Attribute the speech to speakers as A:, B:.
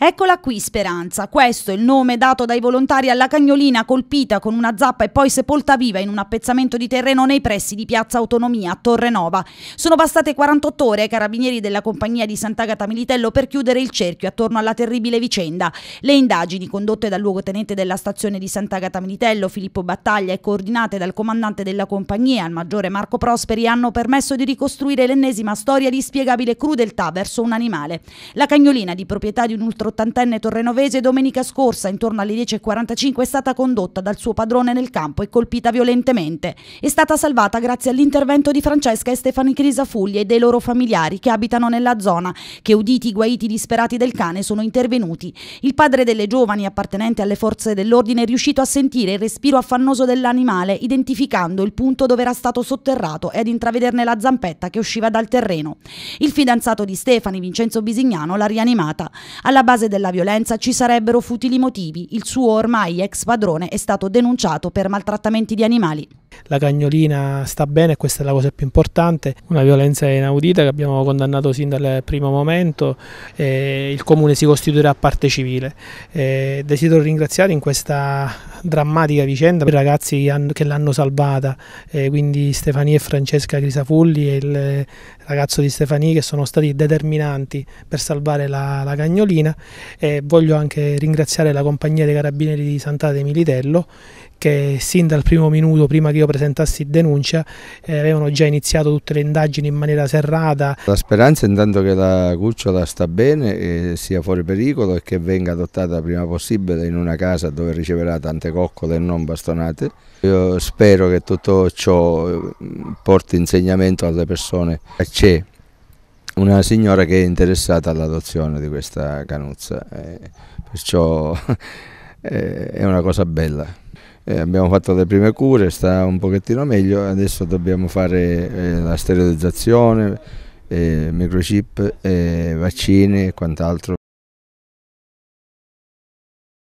A: Eccola qui Speranza, questo è il nome dato dai volontari alla cagnolina colpita con una zappa e poi sepolta viva in un appezzamento di terreno nei pressi di Piazza Autonomia a Torrenova. Sono bastate 48 ore ai carabinieri della compagnia di Sant'Agata Militello per chiudere il cerchio attorno alla terribile vicenda. Le indagini condotte dal luogotenente della stazione di Sant'Agata Militello Filippo Battaglia e coordinate dal comandante della compagnia, il maggiore Marco Prosperi, hanno permesso di ricostruire l'ennesima storia di spiegabile crudeltà verso un animale. La cagnolina di proprietà di un ultra ottantenne torrenovese domenica scorsa intorno alle 10.45 è stata condotta dal suo padrone nel campo e colpita violentemente. È stata salvata grazie all'intervento di Francesca e Stefani Crisafugli e dei loro familiari che abitano nella zona, che uditi i guaiti disperati del cane sono intervenuti. Il padre delle giovani appartenente alle forze dell'ordine è riuscito a sentire il respiro affannoso dell'animale identificando il punto dove era stato sotterrato e ad intravederne la zampetta che usciva dal terreno. Il fidanzato di Stefani, Vincenzo Bisignano, l'ha rianimata. Alla base base della violenza ci sarebbero futili motivi, il suo ormai ex padrone è stato denunciato per maltrattamenti di animali la cagnolina sta bene, questa è la cosa più importante,
B: una violenza inaudita che abbiamo condannato sin dal primo momento, eh, il comune si costituirà parte civile. Eh, desidero ringraziare in questa drammatica vicenda i ragazzi che l'hanno salvata, eh, quindi Stefania e Francesca Grisafulli e il ragazzo di Stefania che sono stati determinanti per salvare la, la cagnolina e voglio anche ringraziare la compagnia dei carabinieri di Sant'Ate Militello che sin dal primo minuto, prima che io presentassi denuncia, eh, avevano già iniziato tutte le indagini in maniera serrata.
C: La speranza intanto che la cucciola sta bene, sia fuori pericolo e che venga adottata prima possibile in una casa dove riceverà tante coccole e non bastonate. Io spero che tutto ciò mm, porti insegnamento alle persone. C'è una signora che è interessata all'adozione di questa canuzza, eh, perciò eh, è una cosa bella eh, abbiamo fatto le prime cure, sta un pochettino meglio, adesso dobbiamo fare eh, la sterilizzazione, eh, microchip, eh, vaccini e quant'altro.